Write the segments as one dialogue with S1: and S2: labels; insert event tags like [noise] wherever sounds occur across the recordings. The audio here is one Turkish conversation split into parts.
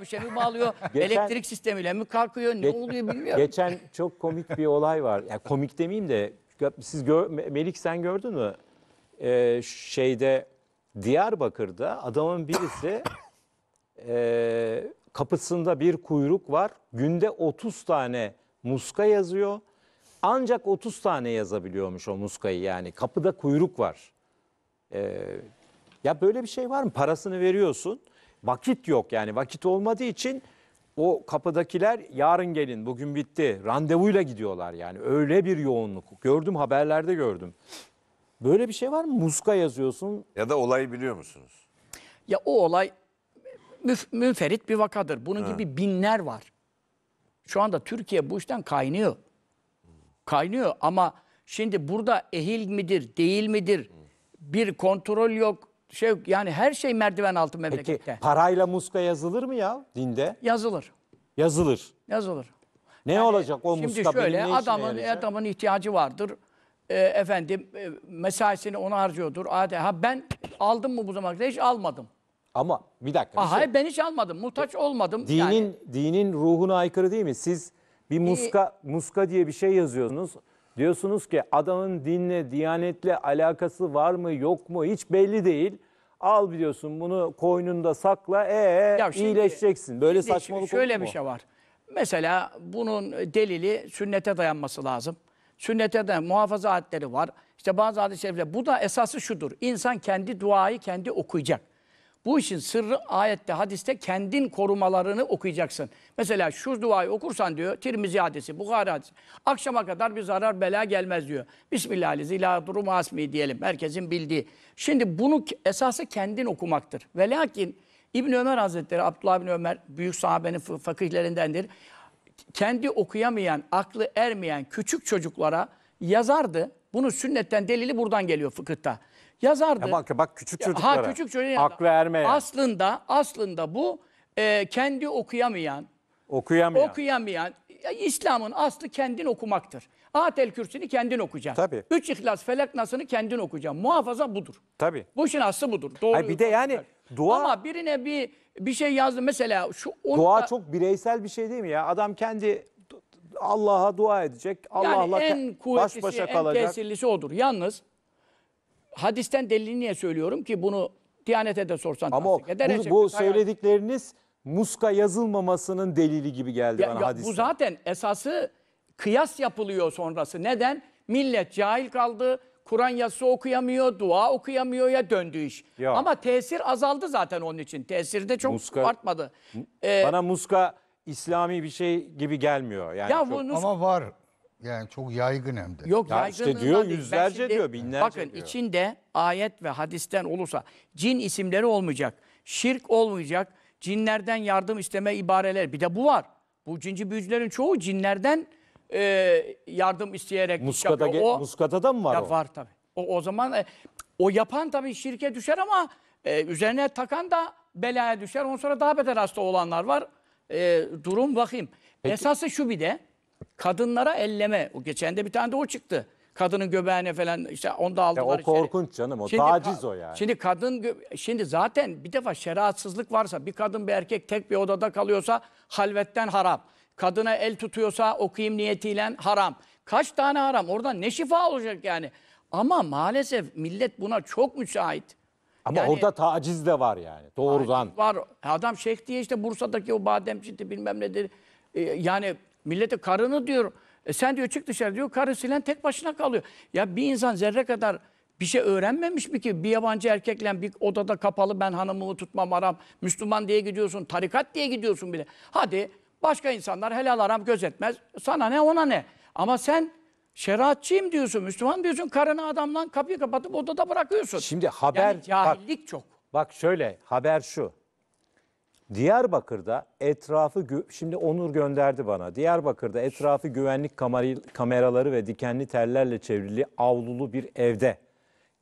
S1: bir şey mi bağlıyor? [laughs] Geçen- elektrik
S2: sistemiyle mi kalkıyor? Ne Geç- oluyor bilmiyorum. Geçen çok komik bir olay var. Ya komik demeyeyim de siz gör- Melik sen gördün mü? Ee, şeyde Diyarbakır'da adamın birisi [laughs] e, kapısında bir kuyruk var. Günde 30 tane muska yazıyor. Ancak 30 tane yazabiliyormuş o muskayı yani. Kapıda kuyruk var. Ee, ya böyle bir şey var mı? Parasını veriyorsun vakit yok yani vakit olmadığı için o kapıdakiler yarın gelin bugün bitti randevuyla gidiyorlar yani öyle bir yoğunluk gördüm haberlerde gördüm. Böyle bir şey var mı? Muska yazıyorsun. Ya da olayı biliyor musunuz?
S1: Ya o olay müf- münferit bir vakadır. Bunun ha. gibi binler var. Şu anda Türkiye bu işten kaynıyor. Kaynıyor ama şimdi burada ehil midir, değil midir? Bir kontrol yok şey yani her şey merdiven altı memlekette. Peki
S2: parayla muska yazılır mı ya dinde? Yazılır. Yazılır. Yazılır. Ne yani, olacak o muska? Şimdi şöyle adamın adamın
S1: ihtiyacı vardır. E, efendim e, mesaisini ona harcıyordur. Adeta ben aldım mı bu zamana hiç almadım. Ama
S2: bir dakika. Bir Aha, şey.
S1: ben hiç almadım. Muhtaç olmadım. Dinin yani.
S2: dinin ruhuna aykırı değil mi? Siz bir e, muska ee, muska diye bir şey yazıyorsunuz. Diyorsunuz ki adamın dinle, diyanetle alakası var mı yok mu hiç belli değil. Al biliyorsun bunu koynunda sakla ee şimdi- iyileşeceksin. Böyle Şimdi saçmalık şöyle bir şey var.
S1: Mesela bunun delili sünnete dayanması lazım. Sünnete de muhafaza adetleri var. İşte bazı hadis şerifler. Bu da esası şudur. İnsan kendi duayı kendi okuyacak. Bu işin sırrı ayette, hadiste kendin korumalarını okuyacaksın. Mesela şu duayı okursan diyor, Tirmizi hadisi, Bukhari hadisi. Akşama kadar bir zarar bela gelmez diyor. Bismillahirrahmanirrahim asmi diyelim. Herkesin bildiği. Şimdi bunu esası kendin okumaktır. Ve lakin İbn Ömer Hazretleri, Abdullah bin Ömer büyük sahabenin fakihlerindendir. Kendi okuyamayan, aklı ermeyen küçük çocuklara yazardı. Bunu sünnetten delili buradan geliyor fıkıhta yazardı. Ya bak, bak küçük çocuklara. Ha küçük çocuklara. Aklı ermeyen. Aslında, aslında bu e, kendi okuyamayan,
S2: okuyamayan,
S1: okuyamayan İslam'ın aslı kendin okumaktır. Atel Kürsü'nü kendin okuyacaksın. Tabii. Üç İhlas Felak Nas'ını kendin okuyacaksın. Muhafaza budur. Tabii. Bu işin aslı budur. Doğru. Hayır, bir de yani dua... Ama birine bir bir şey yazdım mesela
S2: şu... Onu dua çok bireysel bir şey değil mi ya? Adam kendi Allah'a dua edecek. Allah'la yani en kuvvetlisi, baş başa kalacak. en tesirlisi
S1: odur. Yalnız hadisten delilini niye söylüyorum ki bunu Diyanete de sorsan Ama eder, bu, bu
S2: söyledikleriniz muska yazılmamasının delili gibi geldi ya, bana ya, hadiste. Bu
S1: zaten esası kıyas yapılıyor sonrası. Neden? Millet cahil kaldı. Kur'an yazısı okuyamıyor, dua okuyamıyor ya döndü iş. Ya. Ama tesir azaldı zaten onun için. Tesir de çok muska, artmadı.
S2: Ee, bana muska İslami bir şey gibi gelmiyor. Yani ya çok... bu nus- Ama var. Yani çok yaygın hem de. Yok Ya işte diyor, değil. Ben yüzlerce diyor, binlerce
S1: Bakın diyor. içinde ayet ve hadisten olursa cin isimleri olmayacak, şirk olmayacak, cinlerden yardım isteme ibareler. Bir de bu var. Bu cinci büyücülerin çoğu cinlerden e, yardım isteyerek Muskata, O- Muskata da mı var ya o? var tabii. O, o zaman e, o yapan tabii şirke düşer ama e, üzerine takan da belaya düşer. Ondan sonra daha beter hasta olanlar var. E, durum vahim. Esası şu bir de kadınlara elleme. O geçen de bir tane de o çıktı. Kadının göbeğine falan işte onu da aldılar. Ya o korkunç
S2: içeri. canım o şimdi, taciz o yani. Şimdi
S1: kadın şimdi zaten bir defa şeriatsızlık varsa bir kadın bir erkek tek bir odada kalıyorsa halvetten harap. Kadına el tutuyorsa okuyayım niyetiyle haram. Kaç tane haram orada ne şifa olacak yani. Ama maalesef millet buna çok müsait. Ama yani, orada
S2: taciz de var yani doğrudan.
S1: Var. Adam şeyh diye işte Bursa'daki o bademçiti bilmem nedir. E, yani Millete karını diyor. E sen diyor çık dışarı diyor. Karısıyla tek başına kalıyor. Ya bir insan zerre kadar bir şey öğrenmemiş mi ki? Bir yabancı erkekle bir odada kapalı ben hanımımı tutmam aram. Müslüman diye gidiyorsun. Tarikat diye gidiyorsun bile. Hadi başka insanlar helal aram gözetmez. Sana ne ona ne. Ama sen şeriatçıyım diyorsun. Müslüman diyorsun. Karını adamla kapıyı kapatıp odada bırakıyorsun. Şimdi haber... Yani
S2: cahillik bak, çok. Bak şöyle haber şu. Diyarbakır'da etrafı şimdi Onur gönderdi bana. Diyarbakır'da etrafı güvenlik kameraları ve dikenli tellerle çevrili avlulu bir evde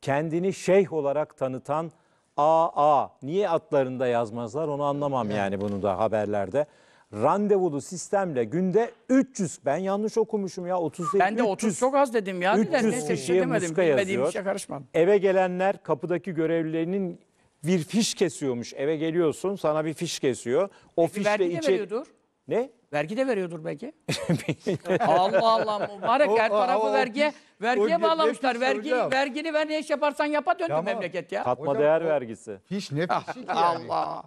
S2: kendini şeyh olarak tanıtan AA niye atlarında yazmazlar onu anlamam yani bunu da haberlerde. Randevulu sistemle günde 300 ben yanlış okumuşum ya 30 Ben de 30
S1: çok az dedim ya. 300 Neyse, kişiye şey demedim, muska yazıyor.
S2: Eve gelenler kapıdaki görevlilerinin bir fiş kesiyormuş. Eve geliyorsun sana bir fiş kesiyor. O Peki, fişle vergi de veriyordur. Ne? Vergi de veriyordur belki.
S1: [laughs] Allah Allah mübarek O- her o- tarafı o- o vergiye o- vergiye bağlamışlar. Vergi, hocam. vergini ver ne iş yaparsan yapa döndü Ya memleket ya. Katma Hocam, değer o- vergisi.
S2: Fiş ne fişi ki yani?
S1: Allah.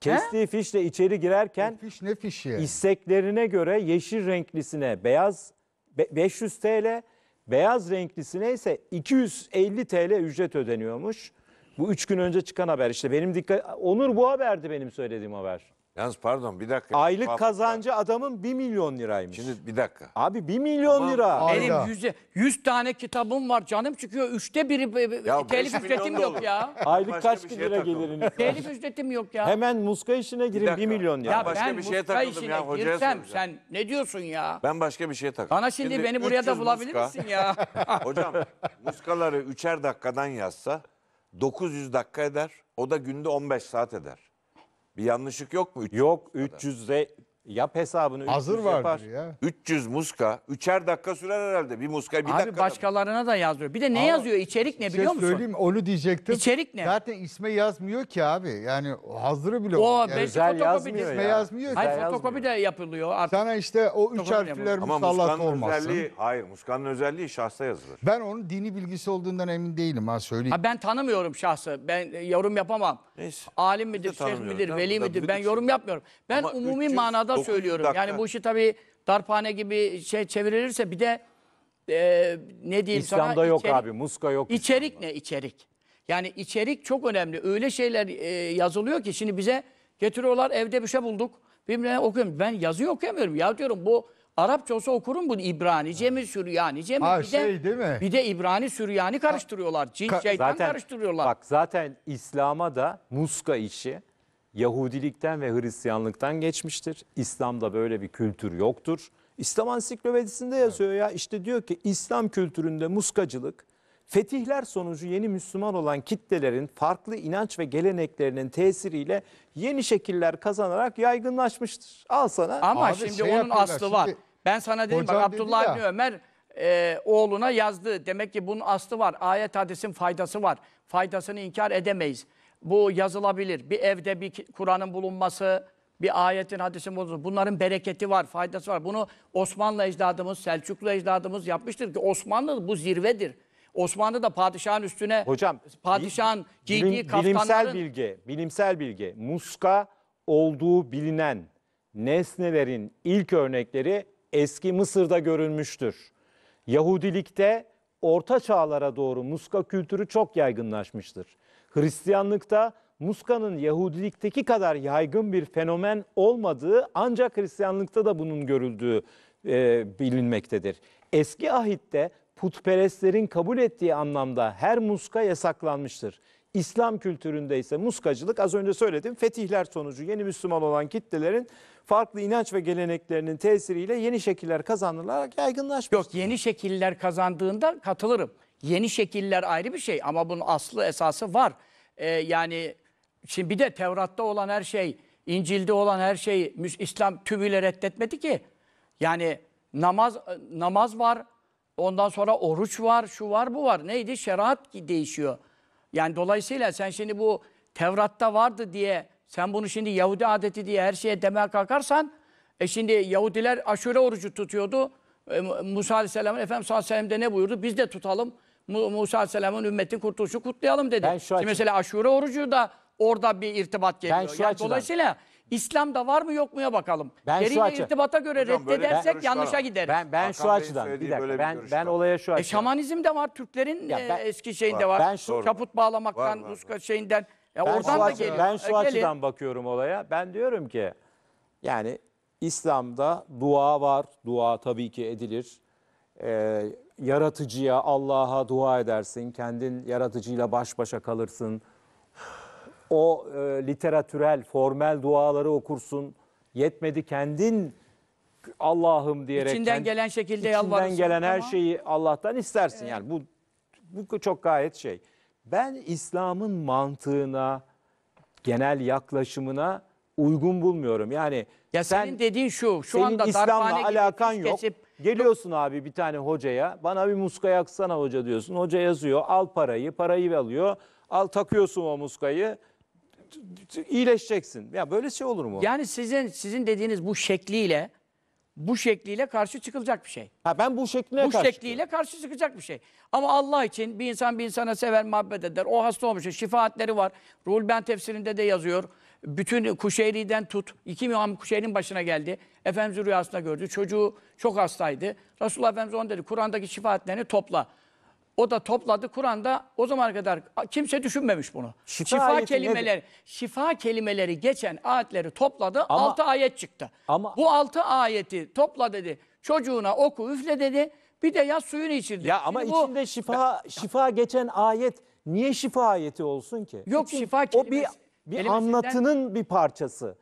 S1: Kestiği
S2: fişle içeri girerken Fiş ne fişi? isteklerine göre yeşil renklisine beyaz 500 TL, beyaz renklisine ise 250 TL ücret ödeniyormuş. Bu üç gün önce çıkan haber işte benim dikkat... Onur bu haberdi benim söylediğim haber. Yalnız pardon bir dakika. Aylık Bak- kazancı adamın 1 milyon liraymış. Şimdi bir dakika. Abi 1 milyon lira. Benim Ayda.
S1: 100 tane kitabım var canım çıkıyor. Üçte biri be- Ya telif ücretim yok ya. Aylık Başka kaç bin lira takıldım. gelirin? [laughs] telif ücretim yok ya.
S2: Hemen muska işine girin dakika. 1 milyon lira. Ya başka ben bir şeye muska takıldım işine ya, girsem soracağım. sen
S1: ne diyorsun ya?
S2: Ben başka bir şeye takıldım. Bana şimdi, beni buraya da bulabilir muska- misin ya? [laughs] Hocam muskaları üçer dakikadan yazsa 900 dakika eder. O da günde 15 saat eder. Bir yanlışlık yok mu? 300 Yok kadar? 300'de Yap hesabını. Hazır var ya. 300 muska. Üçer dakika sürer herhalde. Bir muska bir Abi dakika.
S1: başkalarına da yazıyor. Bir de ne Ama yazıyor? İçerik ne şey biliyor şey musun? söyleyeyim onu diyecektim. İçerik ne? Zaten isme yazmıyor ki abi. Yani hazırı bile o yani. Özel fotokopi yazmıyor isme ya. yazmıyor Hayır fotokopi
S2: de yapılıyor artık. Sana işte o üç harfler musallat muskanın olmasın. özelliği, hayır muskanın özelliği şahsa yazılır.
S1: Ben onun dini
S2: bilgisi olduğundan emin değilim ha söyleyeyim. Ha
S1: ben tanımıyorum şahsı. Ben e, yorum yapamam. Neyse. Alim midir, şeyh midir, veli midir? Ben yorum yapmıyorum. Ben umumi manada da söylüyorum. dakika. Yani bu işi tabii darphane gibi şey çevirilirse bir de e, ne diyeyim sana? İslam'da yok içerik- abi. Muska yok. İçerik ne içerik? Yani içerik çok önemli. Öyle şeyler e, yazılıyor ki şimdi bize getiriyorlar evde bir şey bulduk. Bilmem ne okuyorum. Ben yazıyı okuyamıyorum. Ya diyorum bu Arapça olsa okurum bunu. İbranice mi, Süryanice mi? Ha, bir de, şey değil mi? Bir de İbrani, Süryani karıştırıyorlar.
S2: Cin, Ka- şeytan Zaten karıştırıyorlar. bak zaten İslam'a da muska işi Yahudilikten ve Hristiyanlıktan geçmiştir. İslam'da böyle bir kültür yoktur. İslam ansiklopedisinde yazıyor ya işte diyor ki İslam kültüründe muskacılık, Fetihler sonucu yeni Müslüman olan kitlelerin farklı inanç ve geleneklerinin tesiriyle yeni şekiller kazanarak yaygınlaşmıştır. Al sana. Ama Abi şimdi şey onun aslı var. şimdi Ben
S1: sana dedim bak Abdullah ya. Ömer e, oğluna yazdı. Demek ki bunun aslı var. Ayet hadisin faydası var. Faydasını inkar edemeyiz bu yazılabilir. Bir evde bir Kur'an'ın bulunması, bir ayetin, hadisin bulunması. Bunların bereketi var, faydası var. Bunu Osmanlı ecdadımız, Selçuklu ecdadımız yapmıştır ki Osmanlı bu zirvedir. Osmanlı da padişahın üstüne Hocam, padişahın giydiği bilim, kaftanların... Bilimsel
S2: bilgi, bilimsel bilgi. Muska olduğu bilinen nesnelerin ilk örnekleri eski Mısır'da görülmüştür. Yahudilikte orta çağlara doğru muska kültürü çok yaygınlaşmıştır. Hristiyanlıkta Muska'nın Yahudilikteki kadar yaygın bir fenomen olmadığı ancak Hristiyanlıkta da bunun görüldüğü e, bilinmektedir. Eski ahitte putperestlerin kabul ettiği anlamda her muska yasaklanmıştır. İslam kültüründe ise muskacılık az önce söyledim fetihler sonucu yeni Müslüman olan kitlelerin farklı inanç ve geleneklerinin tesiriyle yeni şekiller kazanılarak yaygınlaşmıştır. Yok
S1: yeni şekiller kazandığında katılırım. Yeni şekiller ayrı bir şey ama bunun aslı esası var. Ee, yani şimdi bir de Tevrat'ta olan her şey, İncil'de olan her şey İslam tümüyle reddetmedi ki. Yani namaz namaz var, ondan sonra oruç var, şu var, bu var. Neydi? Şeriat değişiyor. Yani dolayısıyla sen şimdi bu Tevrat'ta vardı diye sen bunu şimdi Yahudi adeti diye her şeye demeye kalkarsan e şimdi Yahudiler aşure orucu tutuyordu. E, Musa Aleyhisselam'ın Efendimiz Aleyhisselam ne buyurdu? Biz de tutalım. Musa Aleyhisselam'ın ümmetin kurtuluşu kutlayalım dedi. Ben şu Şimdi açı- mesela aşure orucu da orada bir irtibat geliyor. şu Yani açıdan- dolayısıyla İslam'da var mı yok muya bakalım. Ben şu açı- irtibata göre Hocam böyle bir reddedersek görüş yanlışa gideriz. Ben ben şu açıdan bir dakika bir ben ben olaya şu e, açıdan. E şamanizm de var. Türklerin Ya e, ben- eski şeyinde var. Ben şu- Kaput bağlamaktan, Var, var, var. şeyinden. E, ben oradan da geliyor. ben şu e, gelin. açıdan
S2: bakıyorum olaya. Ben diyorum ki yani İslam'da dua var. Dua tabii ki edilir. Ee, yaratıcıya, Allah'a dua edersin. Kendin yaratıcıyla baş başa kalırsın. O e, literatürel, formel duaları okursun. Yetmedi kendin Allah'ım diyerek İçinden kend- gelen
S1: şekilde içinden İçinden gelen her şeyi
S2: Allah'tan istersin. Yani bu bu çok gayet şey. Ben İslam'ın mantığına, genel yaklaşımına uygun bulmuyorum. Yani Ya sen senin dediğin şu, şu senin anda İslam'la alakan yok. kesip Geliyorsun abi bir tane hocaya. Bana bir muska yaksana hoca diyorsun. Hoca yazıyor. Al parayı. Parayı alıyor. Al takıyorsun o muskayı. iyileşeceksin. Ya böyle şey olur mu? Yani
S1: sizin sizin dediğiniz bu şekliyle bu şekliyle karşı çıkılacak bir şey. Ha ben bu şekline Bu karşı. şekliyle karşı çıkacak bir şey. Ama Allah için bir insan bir insana sever, muhabbet eder. O hasta olmuş. Şifaatleri var. Rulben tefsirinde de yazıyor bütün Kuşeyri'den tut. İki imam Kuşeyri'nin başına geldi. Efendimiz rüyasında gördü. Çocuğu çok hastaydı. Resulullah Efendimiz ona dedi Kur'an'daki şifaatlerini topla. O da topladı. Kur'an'da o zaman kadar kimse düşünmemiş bunu. Şifa, şifa kelimeleri, nedir? şifa kelimeleri geçen ayetleri topladı. Ama, 6 ayet çıktı. Ama bu altı ayeti topla dedi. Çocuğuna oku, üfle dedi. Bir de yaz suyunu içirdi. Ya ama Şimdi içinde bu, şifa
S2: şifa geçen ayet niye şifa ayeti olsun ki? Yok Çünkü şifa kelimesi. O bir bir Elemesinden... anlatının bir parçası.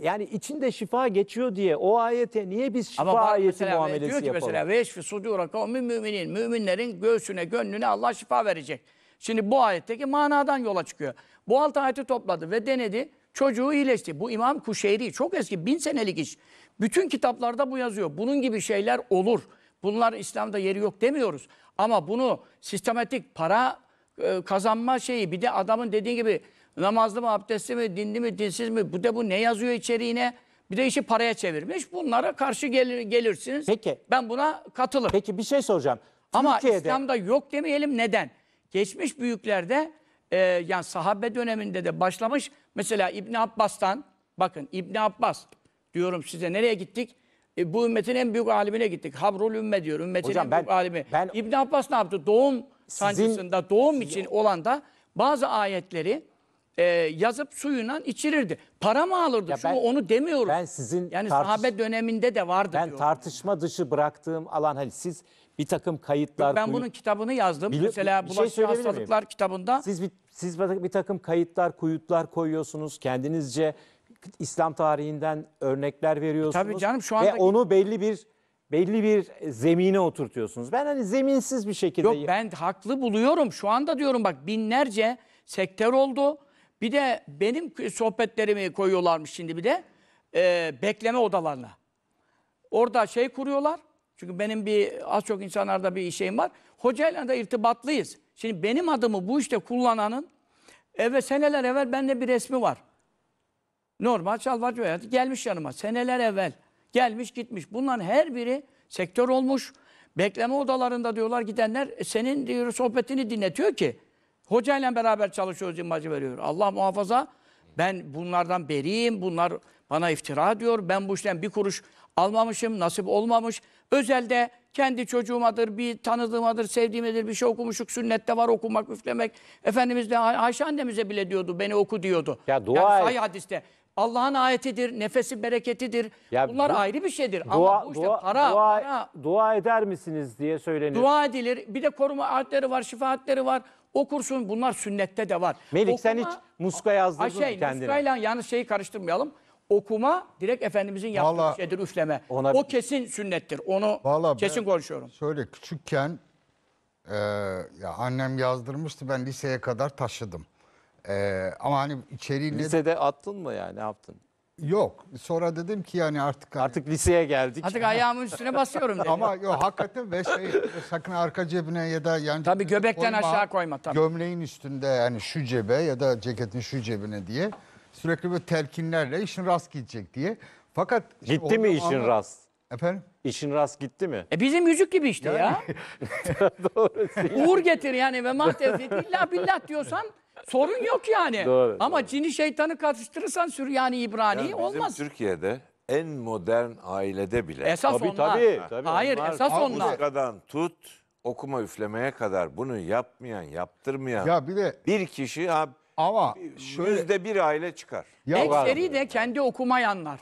S2: Yani içinde şifa geçiyor diye o ayete niye biz şifa Ama ayeti mesela, muamelesi diyor ki yapalım? Mesela
S1: veşfi sudura kavmin müminin. Müminlerin göğsüne gönlüne Allah şifa verecek. Şimdi bu ayetteki manadan yola çıkıyor. Bu altı ayeti topladı ve denedi. Çocuğu iyileşti. Bu İmam Kuşeyri çok eski bin senelik iş. Bütün kitaplarda bu yazıyor. Bunun gibi şeyler olur. Bunlar İslam'da yeri yok demiyoruz. Ama bunu sistematik para e, kazanma şeyi. Bir de adamın dediğin gibi namazlı mı, abdestli mi, dinli mi, dinsiz mi? Bu de bu ne yazıyor içeriğine? Bir de işi paraya çevirmiş. Bunlara karşı gelir, gelirsiniz. Peki. Ben buna katılırım. Peki bir şey
S2: soracağım. Ama Türkiye'de... İslam'da
S1: yok demeyelim neden? Geçmiş büyüklerde e, yani sahabe döneminde de başlamış. Mesela İbni Abbas'tan bakın İbni Abbas diyorum size nereye gittik? E, bu ümmetin en büyük alimine gittik. Habrul ümme diyor. Ümmetin Hocam, en ben, büyük alimi. Ben... İbni Abbas ne yaptı? Doğum sancısında doğum için olan da bazı ayetleri e, yazıp suyuna içirirdi. Para mı alırdı? Ya ben- onu demiyorum.
S2: Ben sizin yani tartış- sahabe döneminde de vardı Ben diyorum. tartışma dışı bıraktığım alan hani siz bir takım kayıtlar Ben bunun kitabını yazdım. Bili- Mesela bir şey Bulaşıcı söyleyebilir Hastalıklar kitabında Siz bir, siz bir takım kayıtlar, kuyutlar koyuyorsunuz. Kendinizce İslam tarihinden örnekler e, veriyorsunuz. Tabii canım, şu Ve onu belli bir belli bir zemine oturtuyorsunuz. Ben hani zeminsiz bir şekilde... Yok ben haklı buluyorum. Şu anda diyorum bak binlerce
S1: sektör oldu. Bir de benim sohbetlerimi koyuyorlarmış şimdi bir de e, bekleme odalarına. Orada şey kuruyorlar. Çünkü benim bir az çok insanlarda bir şeyim var. Hocayla da irtibatlıyız. Şimdi benim adımı bu işte kullananın eve seneler evvel bende bir resmi var. Normal çalvar gelmiş yanıma seneler evvel. Gelmiş gitmiş. Bunların her biri sektör olmuş. Bekleme odalarında diyorlar gidenler e, senin diyor sohbetini dinletiyor ki. Hocayla beraber çalışıyoruz imajı veriyor. Allah muhafaza ben bunlardan beriyim. Bunlar bana iftira diyor. Ben bu işten bir kuruş almamışım. Nasip olmamış. Özelde kendi çocuğumadır, bir tanıdığımadır, sevdiğimdir, bir şey okumuşuk, sünnette var okumak, üflemek. Efendimiz de Ayşe annemize bile diyordu, beni oku diyordu. Ya dua yani et. hadiste. Allah'ın ayetidir, nefesi bereketidir. Ya Bunlar bu- ayrı bir şeydir. Ama bu işte para, dua,
S2: para, dua eder misiniz diye söylenir. dua
S1: edilir. Bir de koruma adetleri var, şifa adetleri var. Okursun. Bunlar sünnette de var. Melik sen hiç muska yazdırdın şey, mı Ayşe, kendine? muskayla yalnız şeyi karıştırmayalım. Okuma direkt Efendimizin yaptığı Vallahi- şeydir üfleme. Ona- O kesin sünnettir. Onu Vallahi kesin konuşuyorum. Şöyle
S2: küçükken eee, ya annem yazdırmıştı ben liseye kadar taşıdım. Ee, ama hani içeriği... ne- Lisede attın mı yani ne yaptın? Yok. Sonra dedim ki yani artık... hani- Artık liseye geldik. Artık ayağımın üstüne basıyorum dedi. Ama yok hakikaten ve şey
S1: sakın arka cebine ya da yan Tabii cebine göbekten aşağı koyma, tabii. Gömleğin üstünde yani şu
S2: cebe ya da ceketin şu cebine diye sürekli böyle telkinlerle işin rast gidecek diye. Fakat Gitti mi işin anda- rast? Efendim? İşin rast gitti mi? E bizim yüzük gibi işte ya. [laughs] Doğru. Uğur
S1: getir yani ve mah illa billah diyorsan Sorun yok yani. [laughs] Doğru, Ama doğru. cini şeytanı katıştırırsan Süryani İbrani yani olmaz.
S2: Türkiye'de en modern ailede bile. Esas tabii, onlar. Tabii, tabii. Hayır onlar, esas onlar. Muzikadan tut okuma üflemeye kadar bunu yapmayan, yaptırmayan ya bir, de, bir kişi abi ama şöyle, yüzde bir aile çıkar. Ya Ekseri
S1: de kendi okumayanlar.